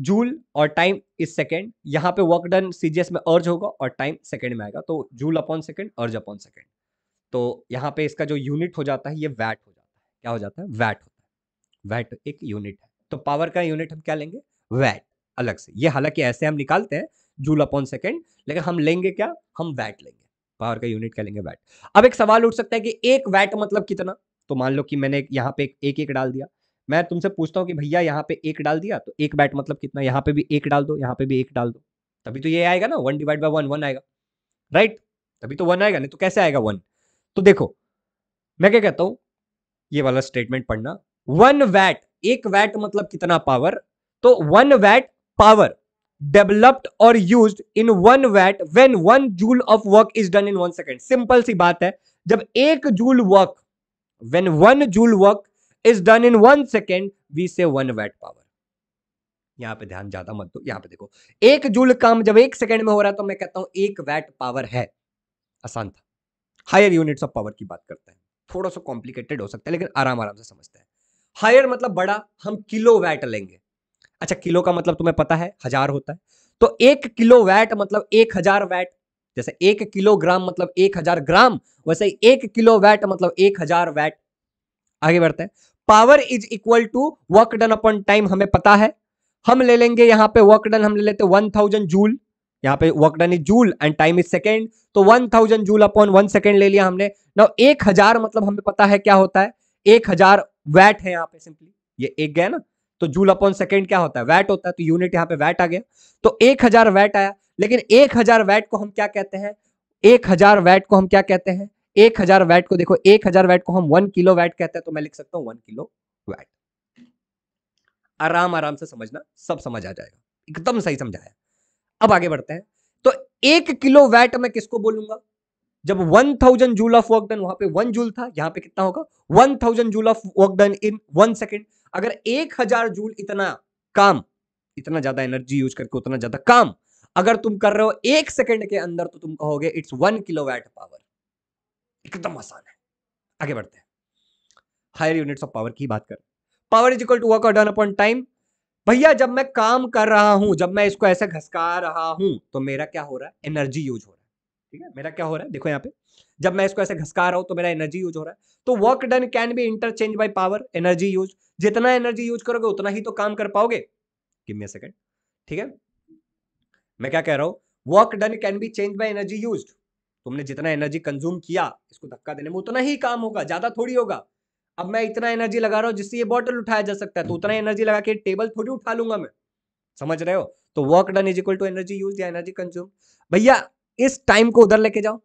जूल और टाइम इज सेकेंड यहाँ पे वर्क डन सीजीएस में अर्ज होगा और टाइम सेकेंड में आएगा तो joule upon second erg upon second तो यहाँ पे इसका जो यूनिट हो जाता है ये वैट हो जाता है क्या हो जाता है वैट होता है वैट एक यूनिट है तो पावर का यूनिट हम क्या लेंगे वैट अलग से ये हालांकि ऐसे हम निकालते हैं जूल अपॉन सेकेंड लेकिन हम लेंगे क्या हम वैट लेंगे पावर का यूनिट क्या लेंगे वैट अब एक सवाल उठ सकता है कि एक वैट मतलब कितना तो मान लो कि मैंने यहाँ पे एक एक डाल दिया मैं तुमसे पूछता हूँ कि भैया यहाँ पे एक डाल दिया तो एक बैट मतलब कितना यहाँ पे भी एक डाल दो यहाँ पे भी एक डाल दो तभी तो ये आएगा ना one divide by one one आएगा राइट तभी तो वन आएगा नहीं तो कैसे आएगा वन तो देखो मैं क्या कहता हूँ ये वाला स्टेटमेंट पढ़ना वन वैट एक वैट मतलब कितना पावर तो वन वैट पावर डेवलप्ड और use in one watt when one joule of work is done in one second simple सी बात है जब एक joule work when one joule work is done in one second we say one watt power यहाँ पे ध्यान ज्यादा मत दो यहाँ पे देखो एक जूल काम जब एक सेकेंड में हो रहा है तो मैं कहता हूं एक वैट पावर है आसान था हायर यूनिट्स ऑफ पावर की बात करते हैं थोड़ा सा कॉम्प्लिकेटेड हो सकता है लेकिन आराम आराम से समझते हैं हायर मतलब बड़ा हम किलो वैट लेंगे अच्छा किलो का मतलब तुम्हें पता है हजार होता है तो एक किलो वैट मतलब एक हजार वैट जैसे एक किलोग्राम मतलब एक हजार ग्राम वैसे एक किलो वैट मतलब एक हजार वैट आगे बढ़ते हैं power is equal to work done upon time हमें पता है हम ले लेंगे यहाँ पे वर्क डन हम ले लेते वन थाउजेंड जूल यहाँ पे work done is joule and time is second तो one thousand joule upon one second ले लिया हमने ना एक हजार मतलब हमें पता है क्या होता है एक हजार वैट है यहाँ पे सिंपली ये एक गया ना तो जूल अपॉन सेकेंड क्या होता है वैट होता है तो यूनिट यहाँ पे वैट आ गया तो एक हजार वैट आया लेकिन एक हजार वैट को हम क्या कहते हैं एक हजार वैट को हम क्या कहते हैं एक हजार वैट को देखो एक हजार वैट को हम वन किलो वैट कहते हैं तो मैं लिख सकता हूँ वन किलो वैट आराम आराम से समझना सब समझ आ जाएगा एकदम सही समझाया अब आगे बढ़ते हैं तो एक किलो वैट मैं किसको बोलूंगा जब 1000 जूल ऑफ वर्क डन वहां पे वन जूल था यहाँ पे कितना होगा 1000 joule of work done in one second अगर एक हजार जूल इतना काम इतना ज्यादा एनर्जी यूज करके उतना ज्यादा काम अगर तुम कर रहे हो एक सेकंड के अंदर तो तुम कहोगे it's one kilo watt power एकदम आसान है आगे बढ़ते हैं हायर यूनिट्स ऑफ पावर की बात कर power is equal to work done upon time भैया जब मैं काम कर रहा हूं जब मैं इसको ऐसे घसका रहा हूं तो मेरा क्या हो रहा है एनर्जी यूज हो रहा है ठीक है मेरा क्या हो रहा है देखो यहाँ पे जब मैं इसको ऐसे घसका रहा हूँ तो मेरा एनर्जी यूज हो रहा है तो work done can be interchange by power energy use जितना एनर्जी यूज करोगे उतना ही तो काम कर पाओगे गिव मी ठीक है मैं क्या कह रहा हूँ work done can be change by energy use तुमने जितना एनर्जी कंज्यूम किया इसको धक्का देने में उतना ही काम होगा ज्यादा थोड़ी होगा अब मैं इतना एनर्जी लगा रहा हूँ जिससे ये बॉटल उठाया जा सकता है तो उतना एनर्जी लगा के टेबल थोड़ी उठा लूंगा मैं समझ रहे हो तो work done is equal to energy use या एनर्जी कंज्यूम भैया इस टाइम को उधर लेके जाओ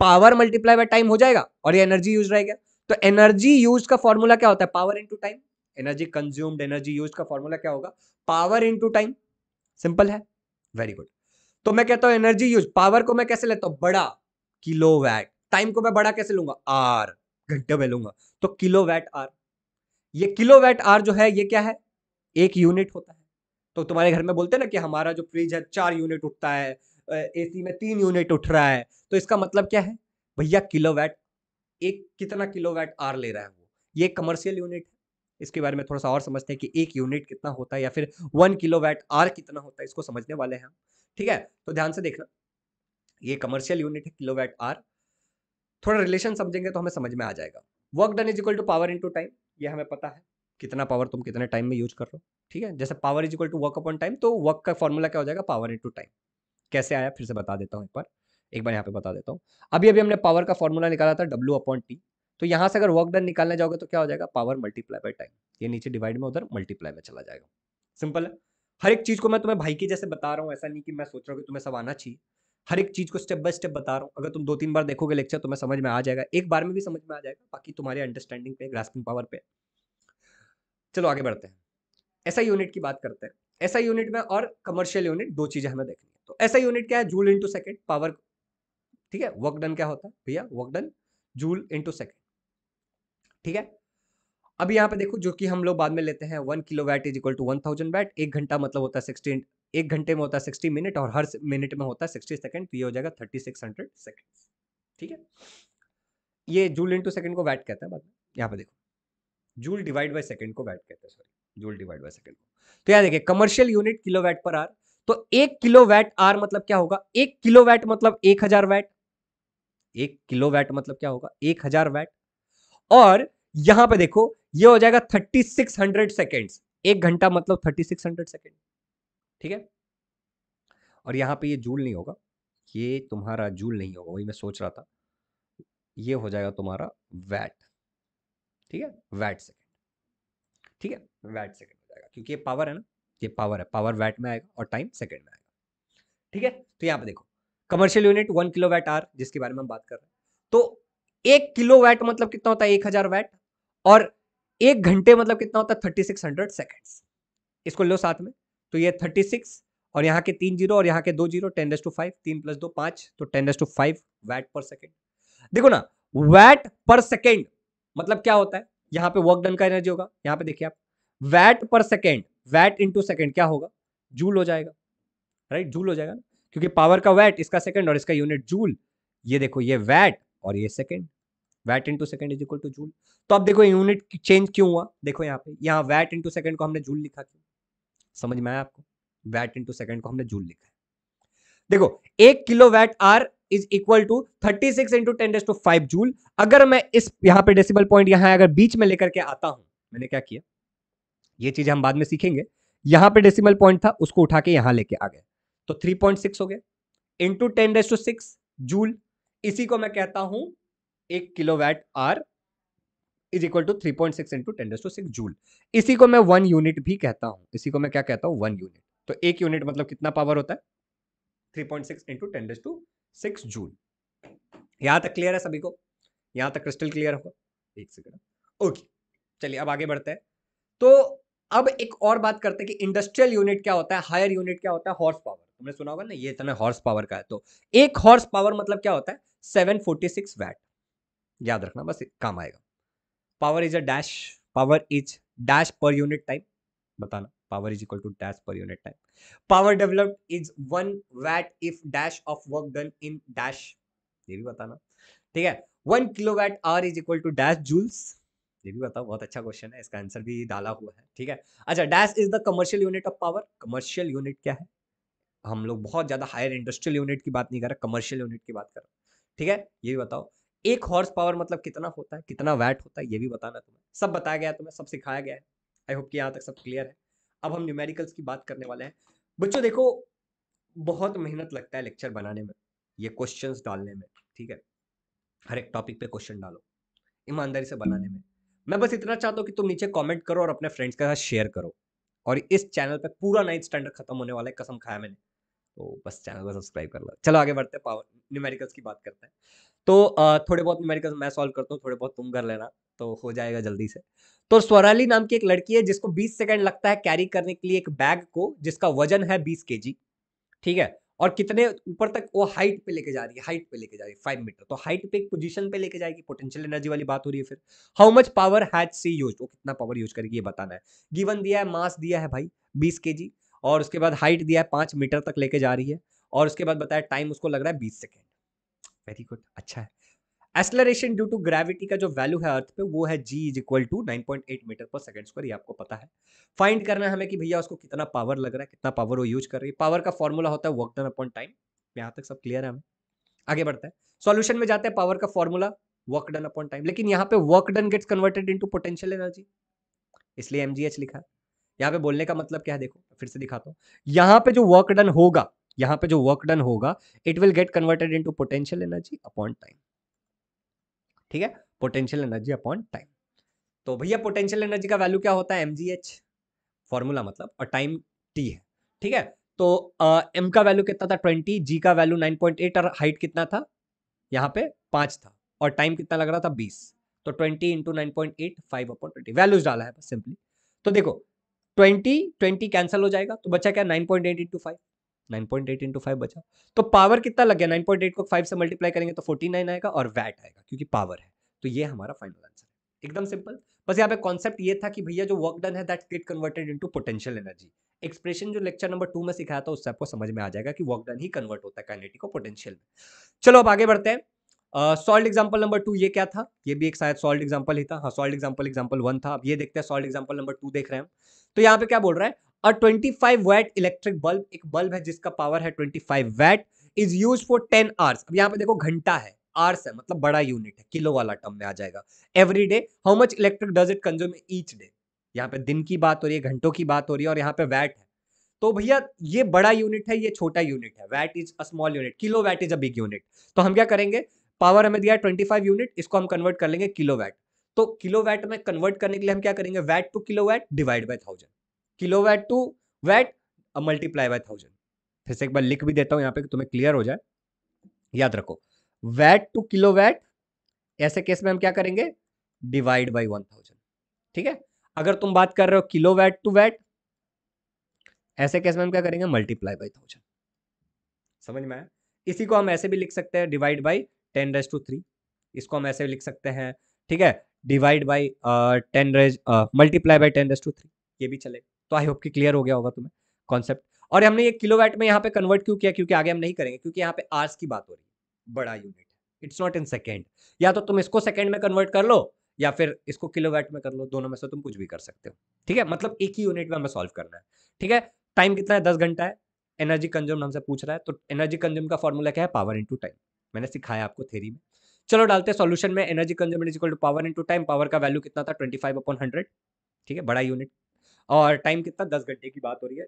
पावर मल्टीप्लाई बाय टाइम हो जाएगा और ये एनर्जी यूज रहेगा तो एनर्जी यूज का फॉर्मूला क्या होता है power into time energy consumed energy use का फॉर्मूला क्या होगा पावर इंटू टाइम सिंपल है वेरी गुड तो मैं कहता हूं एनर्जी यूज पावर को मैं कैसे लेता हूं बड़ा किलो वैट टाइम को मैं बड़ा कैसे लूंगा आर घंटे में लूंगा तो किलो वैट आर ये किलो वैट आर जो है ये क्या है एक यूनिट होता है तो तुम्हारे घर में बोलते हैं ना कि हमारा जो फ्रिज है चार यूनिट उठता है एसी में तीन यूनिट उठ रहा है तो इसका मतलब क्या है भैया किलोवाट एक कितना किलोवाट आर ले रहा है वो ये कमर्शियल यूनिट है इसके बारे में थोड़ा सा और समझते हैं कि एक यूनिट कितना होता है या फिर वन किलो वैट आर कितना होता है इसको समझने वाले हैं हम ठीक है तो ध्यान से देखना ये कमर्शियल यूनिट है किलो वैट आर थोड़ा रिलेशन समझेंगे तो हमें समझ में आ जाएगा work done is equal to power to time ये हमें पता है कितना पावर तुम कितने टाइम में यूज कर रहे हो ठीक है जैसे power is equal to work upon time तो वर्क का फॉर्मूला क्या हो जाएगा पावर टू टाइम कैसे आया फिर से बता देता हूँ एक बार एक बार यहाँ पे बता देता हूँ अभी अभी हमने पावर का फॉर्मूला निकाला था डब्ल्यू अपॉइंट टी तो यहाँ से अगर वर्क डन निकालने जाओगे तो क्या हो जाएगा पावर मल्टीप्लाई बाई टाइम ये नीचे डिवाइड में उधर मल्टीप्लाई में चला जाएगा सिंपल है हर एक चीज़ को मैं तुम्हें भाई की जैसे बता रहा हूँ ऐसा नहीं कि मैं सोच रहा हूँ कि तुम्हें सब आना चाहिए हर एक चीज़ को स्टेप बाय स्टेप बता रहा हूँ अगर तुम दो तीन बार देखोगे लेक्चर तो मैं समझ में आ जाएगा एक बार में भी समझ में आ जाएगा बाकी तुम्हारे अंडरस्टैंडिंग पे ग्रास्पिंग पावर पे चलो आगे बढ़ते हैं ऐसा यूनिट की बात करते हैं ऐसा यूनिट में और कमर्शियल यूनिट दो चीज़ें हमें देखनी तो ऐसा यूनिट क्या है जूल इंटू सेकेंड पावर ठीक है वर्क डन क्या होता है भैया work done joule into second ठीक है अब यहाँ पे देखो जो कि हम लोग बाद में लेते हैं one kilo watt is equal to one thousand watt एक घंटा मतलब होता है सिक्सटी एक घंटे में होता है सिक्सटी मिनट और हर मिनट में होता है सिक्सटी सेकेंड तो ये हो जाएगा थर्टी सिक्स हंड्रेड सेकेंड ठीक है ये जूल इंटू सेकेंड को वैट कहता है बाद में यहाँ पे देखो जूल डिवाइड बाई सेकेंड को वैट कहते हैं sorry joule divide by second को तो यहाँ देखिए commercial unit kilo watt per hour तो एक किलो वैट आर मतलब क्या होगा एक किलो वैट मतलब एक हजार वैट एक किलो वैट मतलब क्या होगा एक हजार वैट और यहां पे देखो ये हो जाएगा थर्टी सिक्स हंड्रेड सेकेंड एक घंटा मतलब थर्टी सिक्स हंड्रेड सेकेंड ठीक है और यहां पे ये जूल नहीं होगा ये तुम्हारा जूल नहीं होगा वही मैं सोच रहा था ये हो जाएगा तुम्हारा वैट ठीक है वैट सेकेंड ठीक है वैट सेकेंड हो जाएगा क्योंकि ये पावर है ना ये पावर है पावर वैट में आएगा और टाइम सेकेंड में आएगा ठीक है तो यहाँ पे देखो commercial unit one kilo watt hour जिसके बारे में हम बात कर रहे हैं तो एक किलो वैट मतलब कितना होता है एक हजार वैट और एक घंटे मतलब कितना होता है थर्टी सिक्स हंड्रेड सेकेंड्स इसको लो साथ में तो ये थर्टी सिक्स और यहाँ के तीन जीरो और यहाँ के दो zero ten raise to five तीन प्लस दो पाँच तो ten raise to five watt per second देखो ना वैट पर सेकेंड मतलब क्या होता है यहाँ पे वर्क डन का एनर्जी होगा यहाँ पे देखिए आप VAT per second watt into second क्या होगा जूल हो जाएगा राइट right? जूल हो जाएगा क्योंकि पावर का वैट इसका सेकेंड और इसका यूनिट जूल ये देखो ये वैट और ये second watt into second is equal to joule तो अब देखो यूनिट चेंज क्यों हुआ देखो यहाँ पे यहाँ वैट इंटू सेकेंड को हमने जूल लिखा क्यों समझ में आया आपको वैट इंटू सेकेंड को हमने जूल लिखा है देखो एक kilo watt hour is equal to thirty six into ten to five joule अगर मैं इस यहाँ पे डेसिबल पॉइंट यहाँ अगर बीच में लेकर के आता हूं मैंने क्या किया ये चीज़ हम बाद में सीखेंगे यहां पे डेसिमल पॉइंट था उसको उठा के यहां लेके आ गए तो 3.6 हो गया into ten raise to six joule इसी को मैं कहता हूं एक kilo watt hour is equal to three point six into ten raise to six joule इसी को मैं वन यूनिट भी कहता हूं इसी को मैं क्या कहता हूं वन यूनिट तो एक यूनिट मतलब कितना पावर होता है three point six into ten raise to six joule यहां तक क्लियर है सभी को यहां तक क्रिस्टल क्लियर होगा एक सेकेंड ओके चलिए अब आगे बढ़ते हैं तो अब एक और बात करते हैं कि इंडस्ट्रियल यूनिट क्या होता है हायर यूनिट क्या होता है हॉर्स पावर तुमने सुना होगा ना ये इतना हॉर्स पावर का है तो एक हॉर्स पावर मतलब क्या होता है सेवन फोर्टी सिक्स वैट याद रखना बस काम आएगा power is a dash power is dash per unit time बताना power is equal to dash per unit time power developed is one watt if dash of work done in dash ये भी बताना ठीक है one kilo watt hour is equal to dash joules ये भी बताओ बहुत अच्छा क्वेश्चन है इसका आंसर भी डाला हुआ है ठीक है अच्छा dash is the commercial unit of power commercial unit क्या है हम लोग बहुत ज़्यादा हायर इंडस्ट्रियल यूनिट की बात नहीं कर रहे कमर्शियल यूनिट की बात कर रहे ठीक है ये भी बताओ एक हॉर्स पावर मतलब कितना होता है कितना वैट होता है ये भी बताना तुम्हें सब बताया गया तुम्हें सब सिखाया गया है आई होप कि यहाँ तक सब क्लियर है अब हम न्यूमेरिकल्स की बात करने वाले हैं बच्चों देखो बहुत मेहनत लगता है लेक्चर बनाने में ये क्वेश्चंस डालने में ठीक है हर एक टॉपिक पे क्वेश्चन डालो ईमानदारी से बनाने में मैं बस इतना चाहता हूँ कि तुम नीचे कॉमेंट करो और अपने फ्रेंड्स के साथ शेयर करो और इस चैनल पर पूरा नाइन स्टैंडर्ड खत्म होने वाला है कसम खाया मैंने तो बस चैनल को सब्सक्राइब कर लो चलो आगे बढ़ते हैं पावर न्यूमेरिकल्स की बात करते हैं तो थोड़े बहुत न्यूमेरिकल्स मैं सॉल्व करता हूँ थोड़े बहुत तुम कर लेना तो हो जाएगा जल्दी से तो स्वराली नाम की एक लड़की है जिसको 20 सेकंड लगता है कैरी करने के लिए एक बैग को जिसका वजन है 20 के ठीक है और कितने ऊपर तक वो हाइट पे लेके जा रही है हाइट पे लेके जा रही है फाइव मीटर तो हाइट पे एक पोजीशन पे लेके जाएगी पोटेंशियल एनर्जी वाली बात हो रही है फिर how much power has see use वो कितना पावर यूज करेगी ये बताना है गिवन दिया है मास दिया है भाई बीस के जी और उसके बाद हाइट दिया है पाँच मीटर तक लेके जा रही है और उसके बाद बताया टाइम उसको लग रहा है बीस सेकेंड वेरी गुड अच्छा है एक्सलरेशन ड्यू टू ग्रेविटी का जो वैल्यू है अर्थ पे वो है g is equal to nine point eight metre per second square ये आपको पता है फाइंड करना है हमें कि भैया उसको कितना पावर लग रहा है कितना पावर वो यूज कर रही है पावर का फॉर्मूला होता है वर्क डन अपॉन टाइम यहाँ तक सब क्लियर है हमें आगे बढ़ते हैं सोल्यूशन में जाते हैं पावर का formula work done upon time लेकिन यहाँ पे work done gets converted into potential energy इसलिए एम लिखा है यहाँ पे बोलने का मतलब क्या है देखो फिर से दिखाता हूँ यहाँ पे जो वर्क डन होगा यहाँ पे जो वर्क डन होगा it will get converted into potential energy upon time ठीक है पोटेंशियल एनर्जी अपॉन टाइम तो भैया पोटेंशियल एनर्जी का वैल्यू क्या होता है एम फॉर्मूला मतलब और टाइम टी है ठीक है तो एम uh, का वैल्यू कितना था ट्वेंटी जी का वैल्यू नाइन पॉइंट एट और हाइट कितना था यहाँ पे पाँच था और टाइम कितना लग रहा था बीस तो twenty into nine point eight five upon twenty values डाला है बस सिंपली तो देखो ट्वेंटी ट्वेंटी कैंसिल हो जाएगा तो बचा क्या nine point eight into five nine point eight into five बचा तो पावर कितना लग गया नाइन पॉइंट एट को फाइव से मल्टीप्लाई करेंगे तो फोर्टी नाइन आएगा और वैट आएगा क्योंकि पावर है तो ये हमारा फाइनल आंसर है एकदम सिंपल बस यहाँ पे कॉन्सेप्ट ये था कि भैया जो वर्क डन है that get converted into potential energy expression जो लेक्चर नंबर टू में सिखाया था उससे आपको समझ में आ जाएगा कि वर्क डन ही कन्वर्ट होता है काइनेटिक को पोटेंशियल में चलो अब आगे बढ़ते हैं सॉल्ट एग्जाम्पल नंबर टू ये क्या था ये भी एक शायद सॉल्ट एग्जाम्पल ही था हाँ सॉल्ड एग्जाम्पल एग्जाम्पल वन था अब ये देखते हैं सॉल्ट एग्जाम्पल नंबर टू देख रहे हैं तो यहाँ पे क्या बोल रहा है अ 25 वैट इलेक्ट्रिक बल्ब एक बल्ब है जिसका पावर है 25 watt is use for 10 hours अब यहाँ पे देखो घंटा है आवर्स है मतलब बड़ा यूनिट है किलो वाला टर्म में आ जाएगा every day how much electric does it consume each day यहाँ पे दिन की बात हो रही है घंटों की बात हो रही है और यहाँ पे वैट है तो भैया ये बड़ा यूनिट है ये छोटा यूनिट है watt is a small unit kilo watt is a big unit तो हम क्या करेंगे पावर हमें दिया है ट्वेंटी फाइव यूनिट इसको हम कन्वर्ट कर लेंगे किलो वैट तो किलो वैट में कन्वर्ट करने के लिए हम क्या करेंगे watt to kilo watt divide by thousand kilo watt to watt multiply by thousand फिर से एक बार लिख भी देता हूँ यहाँ पे तुम्हें क्लियर हो जाए याद रखो वैट टू किलो वैट ऐसे केस में हम क्या करेंगे डिवाइड बाई वन थाउजेंड ठीक है अगर तुम बात कर रहे हो किलो वैट टू वैट ऐसे केस में हम क्या करेंगे मल्टीप्लाई बाई थाउजेंड समझ में आया इसी को हम ऐसे भी लिख सकते हैं divide by ten raise to three इसको हम ऐसे लिख सकते हैं ठीक है divide by ten raise multiply by ten raise to three ये भी चले तो आई होप कि क्लियर हो गया होगा तुम्हें कॉन्सेप्ट और हमने ये किलो में यहाँ पे कन्वर्ट क्यों किया क्योंकि आगे हम नहीं करेंगे क्योंकि यहाँ पे आर्स की बात हो रही है बड़ा unit it's not in second या तो तुम इसको सेकेंड में कन्वर्ट कर लो या फिर इसको किलोवाट में कर लो दोनों में से तुम कुछ भी कर सकते हो ठीक है मतलब एक ही यूनिट में हमें सॉल्व करना है ठीक है टाइम कितना है दस घंटा है एनर्जी कंज्यूम हमसे पूछ रहा है तो एनर्जी कंज्यूम का फॉर्मूला क्या है पावर इंटू टाइम मैंने सिखाया आपको थेरी में चलो डालते हैं सॉल्यूशन में energy consumption is equal to power into time power का वैल्यू कितना था ट्वेंटी फाइव अपॉन हंड्रेड ठीक है बड़ा यूनिट और टाइम कितना दस घंटे की बात हो रही है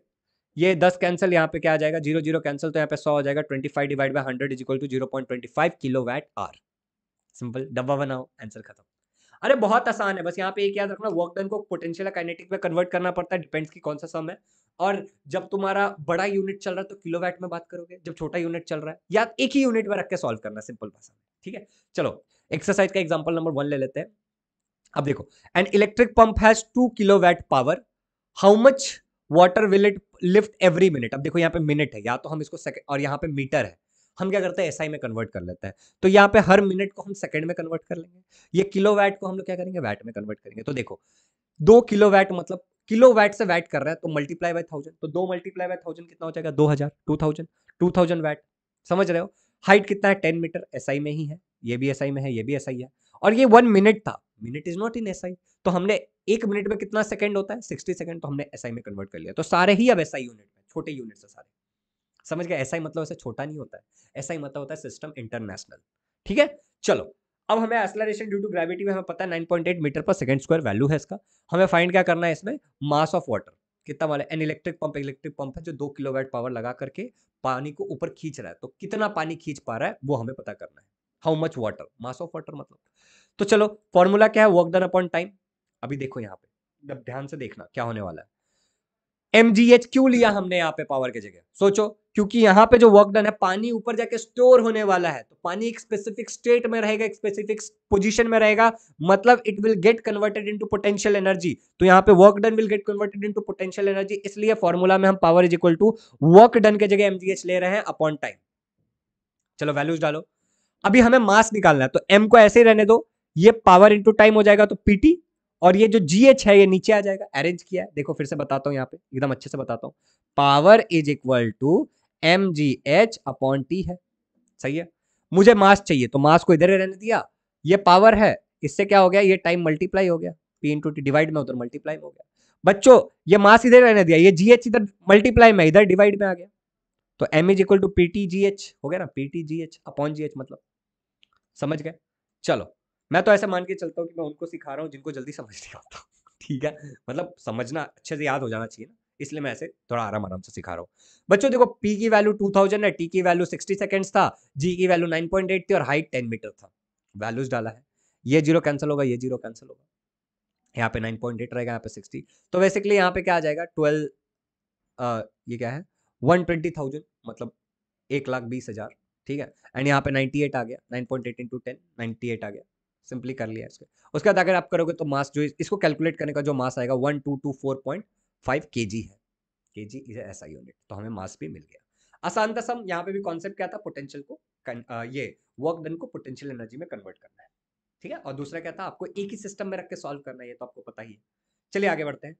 ये दस कैंसिल यहाँ पे क्या आ जाएगा जीरो जीरो कैंसिल तो यहाँ पे सौ हो जाएगा twenty five divide by hundred is equal to zero point twenty five kilo watt hour simple डब्बा बनाओ आंसर खत्म अरे बहुत आसान है बस यहाँ पे एक याद रखना वर्क डन को पोटेंशियल काइनेटिक में कन्वर्ट करना पड़ता है डिपेंड्स की कौन सा सम है और जब तुम्हारा बड़ा यूनिट चल रहा है तो किलोवाट में बात करोगे जब छोटा यूनिट चल रहा है या एक ही यूनिट में रख के सॉल्व करना सिंपल भाषा में ठीक है चलो एक्सरसाइज का एग्जाम्पल नंबर वन ले लेते हैं अब देखो an electric pump has two kilo watt power how much water will it lift every minute अब देखो यहाँ पे मिनट है या तो हम इसको सेकेंड और यहाँ पे मीटर है हम क्या करते हैं एस SI में कन्वर्ट कर लेते हैं तो यहाँ पे हर मिनट को हम सेकंड में कन्वर्ट कर लेंगे ये किलो वैट को हम लोग क्या करेंगे वैट में कन्वर्ट करेंगे तो देखो दो किलो वैट मतलब किलो वैट से वैट कर रहा है तो मल्टीप्लाई बाय थाउजेंड तो दो मल्टीप्लाई बाय थाउजेंड कितना हो जाएगा दो हजार two thousand two thousand watt समझ रहे हो हाइट कितना है टेन मीटर एस SI में ही है ये भी एस SI में है ये भी एस SI है और ये वन मिनट था minute is not in S तो हमने एक मिनट में कितना सेकंड होता है सिक्सटी सेकंड तो हमने एस में कन्वर्ट कर लिया तो सारे ही अब एस यूनिट में छोटे यूनिट है सारे समझ गए एस मतलब ऐसे छोटा नहीं होता है एस मतलब होता है सिस्टम इंटरनेशनल ठीक है चलो अब हमें एसलरेशन ड्यू टू ग्रेविटी में हमें पता है 9.8 metre per second square value है इसका हमें फाइंड क्या करना है इसमें मास ऑफ वाटर कितना वाला an electric pump electric pump है जो दो किलोवाट पावर लगा करके पानी को ऊपर खींच रहा है तो कितना पानी खींच पा रहा है वो हमें पता करना है how much water mass of water मतलब तो चलो फॉर्मूला क्या है वर्क डन अपॉन टाइम अभी देखो यहाँ पे जब ध्यान से देखना क्या होने वाला है एम क्यों लिया हमने यहाँ पे पावर की जगह सोचो क्योंकि यहाँ पे जो वर्क डन है पानी ऊपर जाके स्टोर होने वाला है तो पानी एक स्पेसिफिक स्टेट में रहेगा एक स्पेसिफिक पोजीशन में रहेगा मतलब it will get converted into potential energy तो यहाँ पे work done will get converted into potential energy इसलिए फॉर्मूला में हम power is equal to work done के जगह एमजीएच ले रहे हैं अपॉन टाइम चलो वैल्यूज डालो अभी हमें मास निकालना है तो एम को ऐसे ही रहने दो ये पावर इंटू टाइम हो जाएगा तो पीटी और ये जो जी एच है ये नीचे आ जाएगा अरेंज किया है देखो फिर से बताता हूँ यहाँ पे एकदम अच्छे से बताता हूँ power is equal to M G H upon T है सही है मुझे मास चाहिए तो मास को इधर ही रहने दिया ये पावर है इससे क्या हो गया ये टाइम मल्टीप्लाई हो गया P into T divide में उधर मल्टीप्लाई में हो गया बच्चों ये मास इधर रहने दिया ये जी एच इधर मल्टीप्लाई में इधर डिवाइड में आ गया तो M is equal to P T G H हो गया ना P T G H upon G H मतलब समझ गए चलो मैं तो ऐसा मान के चलता हूँ कि मैं उनको सिखा रहा हूँ जिनको जल्दी समझ नहीं आता ठीक है मतलब समझना अच्छे से याद हो जाना चाहिए ना इसलिए मैं ऐसे थोड़ा आराम आराम से सिखा रहा हूँ बच्चों देखो पी की वैल्यू थाउजेंड है टी की वैल्यू सिक्सटी सेकेंड था जी की वैल्यू नाइन पॉइंट एट थी और हाइट टेन मीटर था वैल्यूज डाला है ये जीरो कैंसिल होगा ये जीरो कैंसिल होगा यहाँ पे नाइन पॉइंट एट रहेगा यहाँ पे सिक्सटी तो बेसिकली यहाँ पे क्या आ जाएगा ट्वेल्व ये क्या है वन ट्वेंटी थाउजेंड मतलब एक लाख बीस हज़ार ठीक है एंड यहाँ पे एट आ गया nine point eight into ten eight आ गया सिंपली कर लिया इसके उसके बाद अगर आप करोगे तो मास जो इसको कैलकुलेट करने का जो मास आएगा one two two four point five K G है के जी इज ऐसा यूनिट तो हमें मास भी मिल गया आसान दसम सम यहाँ पे भी कॉन्सेप्ट क्या था पोटेंशियल को कन, आ, ये वर्क डन को पोटेंशियल एनर्जी में कन्वर्ट करना है ठीक है और दूसरा क्या था आपको एक ही सिस्टम में रख के सॉल्व करना है ये तो आपको पता ही है चलिए आगे बढ़ते हैं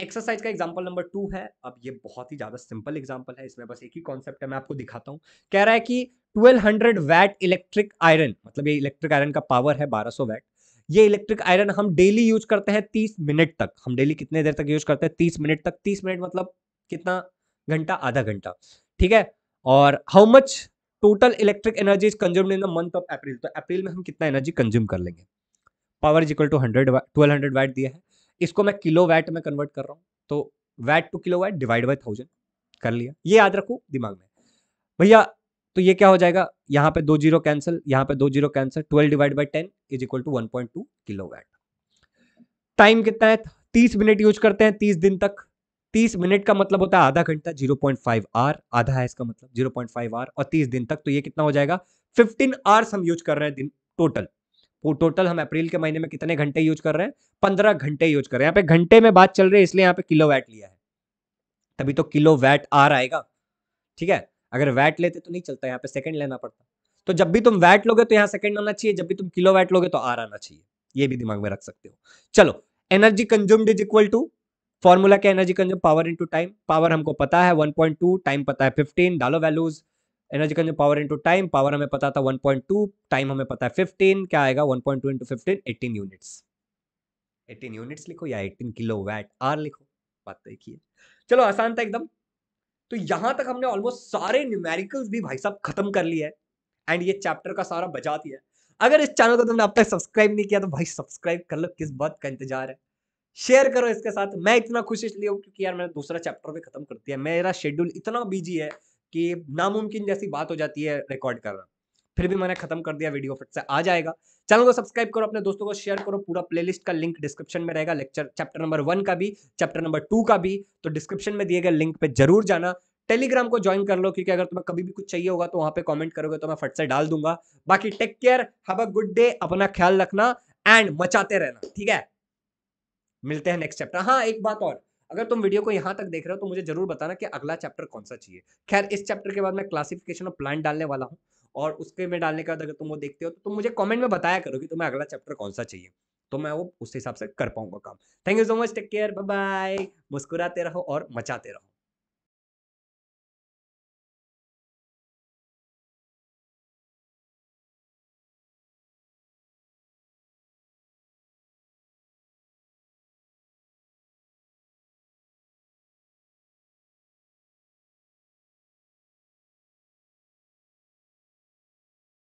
एक्सरसाइज का एग्जाम्पल नंबर टू है अब ये बहुत ही ज़्यादा सिंपल एग्जाम्पल है इसमें बस एक ही कॉन्सेप्ट है मैं आपको दिखाता हूँ कह रहा है कि 1200 वैट इलेक्ट्रिक आयरन मतलब ये इलेक्ट्रिक आयरन का पावर है 1200 वैट ये इलेक्ट्रिक आयरन हम डेली यूज करते हैं 30 मिनट तक हम डेली कितने देर तक यूज करते हैं 30 मिनट तक 30 मिनट मतलब कितना घंटा आधा घंटा ठीक है और how much total electric energy is consume in the month of April तो अप्रैल में हम कितना एनर्जी कंज्यूम कर लेंगे power is equal to hundred twelve hundred watt दिया है इसको मैं किलो वैट में कन्वर्ट कर रहा हूँ तो watt to kilo watt divide by thousand कर लिया ये याद रखो दिमाग में भैया तो ये क्या हो जाएगा यहाँ पे दो जीरो कैंसिल यहाँ पे दो zero cancel twelve divide by ten is equal to one point two kilo watt time कितना है तीस मिनट यूज करते हैं तीस दिन तक तीस मिनट का मतलब होता है आधा घंटा जीरो पॉइंट फाइव आर आधा है इसका मतलब जीरो पॉइंट फाइव आर और तीस दिन तक तो ये कितना हो जाएगा फिफ्टीन आवर्स हम यूज कर रहे हैं दिन टोटल वो टोटल हम अप्रैल के महीने में कितने घंटे यूज कर रहे हैं पंद्रह घंटे यूज कर रहे हैं यहाँ पे घंटे में बात चल रही है इसलिए यहाँ पे किलो वैट लिया है तभी तो किलो वैट आर आएगा ठीक है अगर वैट लेते तो नहीं चलता यहाँ पे सेकंड लेना पड़ता तो जब भी तुम वैट लोगे तो यहाँ सेकंड आना चाहिए जब भी तुम किलो वैट लोगे तो आर आना चाहिए ये भी दिमाग में रख सकते हो चलो energy consumed is equal to formula क्या energy consume power into time power हमको पता है 1.2 टाइम पता है 15 डालो values energy consume power into time power हमें पता था 1.2 टाइम हमें पता है 15 क्या आएगा 1.2 point two into fifteen eighteen units eighteen units लिखो या 18 किलो वैट आर लिखो बात तो एक ही है चलो आसान था एकदम तो यहाँ तक हमने ऑलमोस्ट सारे न्यूमेरिकल्स भी भाई साहब खत्म कर लिए है एंड ये चैप्टर का सारा बचा दिया है अगर इस चैनल को तुमने अब तक सब्सक्राइब नहीं किया तो भाई सब्सक्राइब कर लो किस बात का इंतजार है शेयर करो इसके साथ मैं इतना खुश इसलिए हूँ क्योंकि यार मैंने दूसरा चैप्टर भी खत्म कर दिया मेरा शेड्यूल इतना बिजी है कि नामुमकिन जैसी बात हो जाती है रिकॉर्ड करना फिर भी मैंने खत्म कर दिया वीडियो फिर से आ जाएगा चैनल को सब्सक्राइब करो अपने दोस्तों को शेयर करो पूरा प्लेलिस्ट का लिंक डिस्क्रिप्शन में रहेगा लेक्चर चैप्टर नंबर वन का भी चैप्टर नंबर टू का भी तो डिस्क्रिप्शन में दिए गए लिंक पे जरूर जाना टेलीग्राम को ज्वाइन कर लो क्योंकि अगर तुम्हें कभी भी कुछ चाहिए होगा तो वहां पर कॉमेंट करोगे तो मैं फट से डाल दूंगा बाकी take care have a good day अपना ख्याल रखना एंड मचाते रहना ठीक है मिलते हैं नेक्स्ट चैप्टर हाँ एक बात और अगर तुम वीडियो को यहाँ तक देख रहे हो तो मुझे जरूर बताना कि अगला चैप्टर कौन सा चाहिए खैर इस चैप्टर के बाद मैं क्लासिफिकेशन ऑफ प्लांट डालने वाला हूँ और उसके में डालने के बाद अगर तुम वो देखते हो तो तुम मुझे कमेंट में बताया करो कि तुम्हें अगला चैप्टर कौन सा चाहिए तो मैं वो उस हिसाब से कर पाऊंगा काम thank you so much take care bye bye मुस्कुराते रहो और मचाते रहो